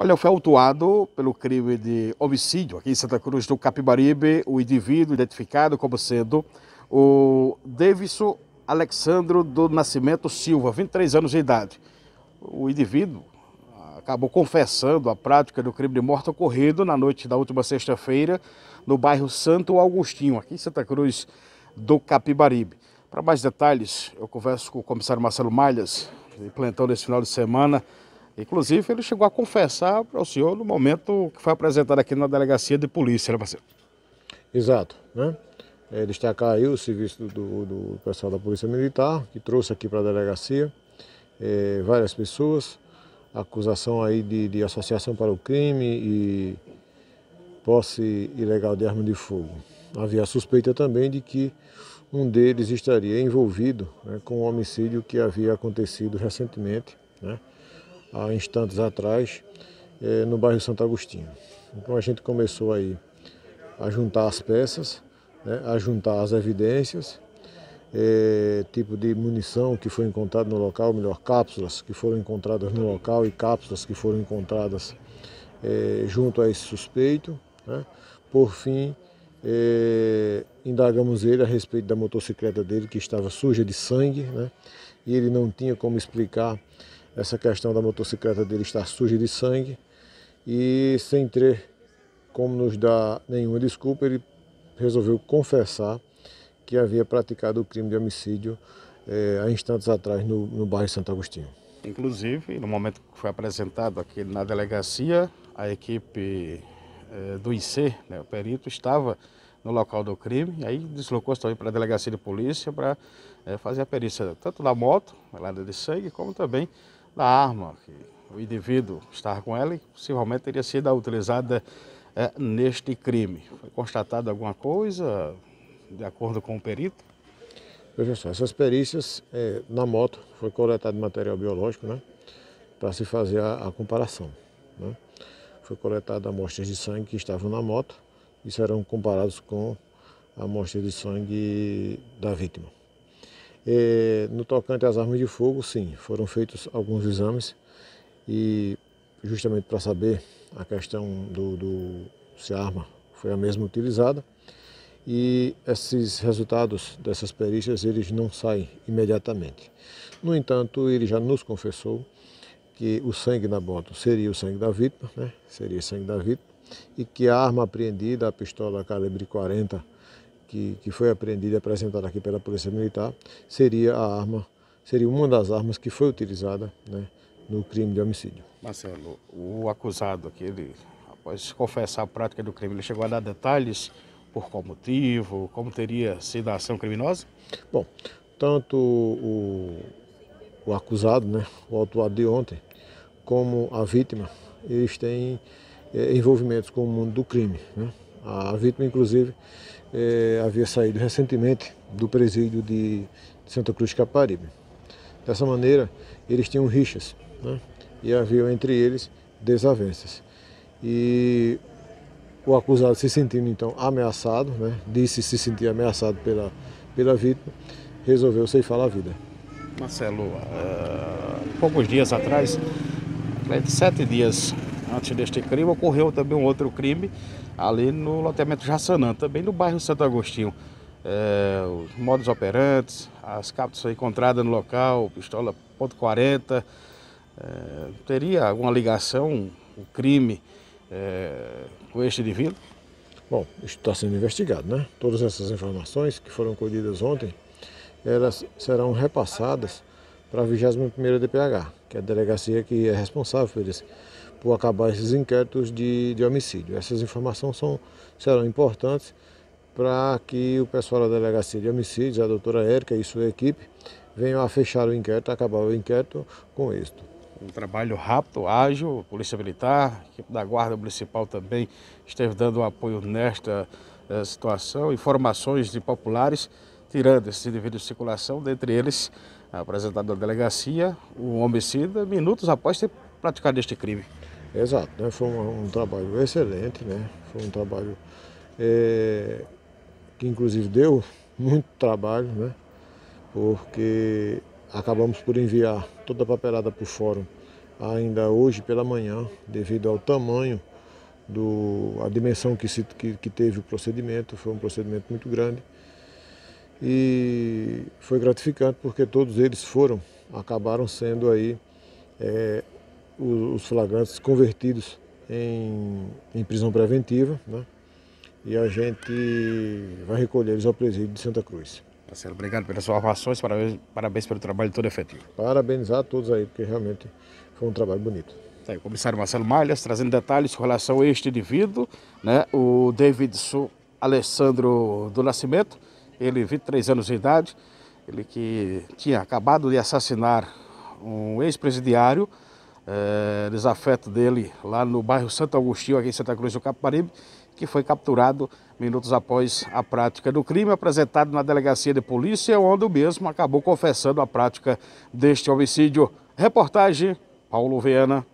Olha, foi autuado pelo crime de homicídio aqui em Santa Cruz do Capibaribe, o indivíduo identificado como sendo o Davidson Alexandro do Nascimento Silva, 23 anos de idade. O indivíduo acabou confessando a prática do crime de morte ocorrido na noite da última sexta-feira no bairro Santo Agostinho, aqui em Santa Cruz do Capibaribe. Para mais detalhes, eu converso com o comissário Marcelo Malhas, de plantão nesse final de semana, Inclusive, ele chegou a confessar para o senhor no momento que foi apresentado aqui na delegacia de polícia, né, parceiro? Exato, né? É, destacar aí o serviço do, do, pessoal da Polícia Militar, que trouxe aqui para a delegacia é, várias pessoas, acusação aí de, de, associação para o crime e posse ilegal de arma de fogo. Havia suspeita também de que um deles estaria envolvido né, com o homicídio que havia acontecido recentemente, né? há instantes atrás, é, no bairro Santo Agostinho. Então a gente começou aí a juntar as peças, né, a juntar as evidências, é, tipo de munição que foi encontrada no local, melhor, cápsulas que foram encontradas no local e cápsulas que foram encontradas é, junto a esse suspeito. Né. Por fim, é, indagamos ele a respeito da motocicleta dele, que estava suja de sangue, né, e ele não tinha como explicar essa questão da motocicleta dele estar suja de sangue e sem ter como nos dar nenhuma desculpa, ele resolveu confessar que havia praticado o crime de homicídio é, há instantes atrás no, no bairro Santo Agostinho. Inclusive, no momento que foi apresentado aqui na delegacia, a equipe é, do IC, né, o perito, estava no local do crime, e aí deslocou-se também para a delegacia de polícia para é, fazer a perícia tanto da moto, lá de sangue, como também da arma que o indivíduo estava com ela e possivelmente teria sido utilizada é, neste crime. Foi constatado alguma coisa de acordo com o perito? Veja só, essas perícias é, na moto foi coletado material biológico, né? Para se fazer a, a comparação. Né? Foi coletada amostras de sangue que estavam na moto e serão comparados com amostras de sangue da vítima. É, no tocante às armas de fogo, sim, foram feitos alguns exames e justamente para saber a questão do, do se a arma foi a mesma utilizada e esses resultados dessas perícias eles não saem imediatamente. No entanto, ele já nos confessou que o sangue na bota seria o sangue da vítima, né? seria sangue da vítima, e que a arma apreendida, a pistola calibre 40, que, que foi apreendida e apresentada aqui pela Polícia Militar seria a arma, seria uma das armas que foi utilizada né, no crime de homicídio. Marcelo, o acusado aqui, ele, após confessar a prática do crime, ele chegou a dar detalhes por qual motivo, como teria sido a ação criminosa? Bom, tanto o, o acusado, né, o autuado de ontem, como a vítima, eles têm é, envolvimentos com o mundo do crime. Né? A vítima, inclusive, é, havia saído recentemente do presídio de Santa Cruz Caparibe. Dessa maneira, eles tinham rixas né? e havia entre eles desavenças. E o acusado se sentindo então ameaçado, né? disse se sentir ameaçado pela, pela vítima, resolveu ceifar a vida. Marcelo, uh, poucos dias atrás, né, sete dias antes deste crime, ocorreu também um outro crime ali no loteamento Jaçanã, também no bairro Santo Agostinho. É, os modos operantes, as cápsulas encontradas no local, pistola .40, é, teria alguma ligação o crime é, com este indivíduo? Bom, isso está sendo investigado, né? Todas essas informações que foram colhidas ontem, elas serão repassadas para a 21ª DPH, que é a delegacia que é responsável por isso por acabar esses inquéritos de, de homicídio. Essas informações são, serão importantes para que o pessoal da Delegacia de Homicídios, a doutora Érica e sua equipe, venham a fechar o inquérito, acabar o inquérito com êxito. Um trabalho rápido, ágil, Polícia Militar, equipe da Guarda Municipal também esteve dando apoio nesta eh, situação, informações de populares, tirando esses indivíduos de circulação, dentre eles apresentado à delegacia, o homicida, minutos após ter praticado este crime. Exato, né? foi um, um, trabalho excelente, né? Foi um trabalho é, que inclusive deu muito trabalho, né? Porque acabamos por enviar toda a papelada para o fórum ainda hoje pela manhã, devido ao tamanho do a dimensão que, se, que, que teve o procedimento, foi um procedimento muito grande. E foi gratificante porque todos eles foram, acabaram sendo aí é, os flagrantes convertidos em, em prisão preventiva, né? E a gente vai recolher eles ao presídio de Santa Cruz. Marcelo, tá obrigado pelas suas ações, parabéns, parabéns pelo trabalho todo efetivo. É Parabenizar a todos aí, porque realmente foi um trabalho bonito. Tá aí, o comissário Marcelo Malhas trazendo detalhes com relação a este indivíduo, né, o Davidson Alessandro do Nascimento, ele 23 anos de idade, ele que tinha acabado de assassinar um ex-presidiário, é, desafeto dele lá no bairro Santo Agostinho, aqui em Santa Cruz do Caparibe, que foi capturado minutos após a prática do crime, apresentado na delegacia de polícia, onde o mesmo acabou confessando a prática deste homicídio. Reportagem Paulo Viana.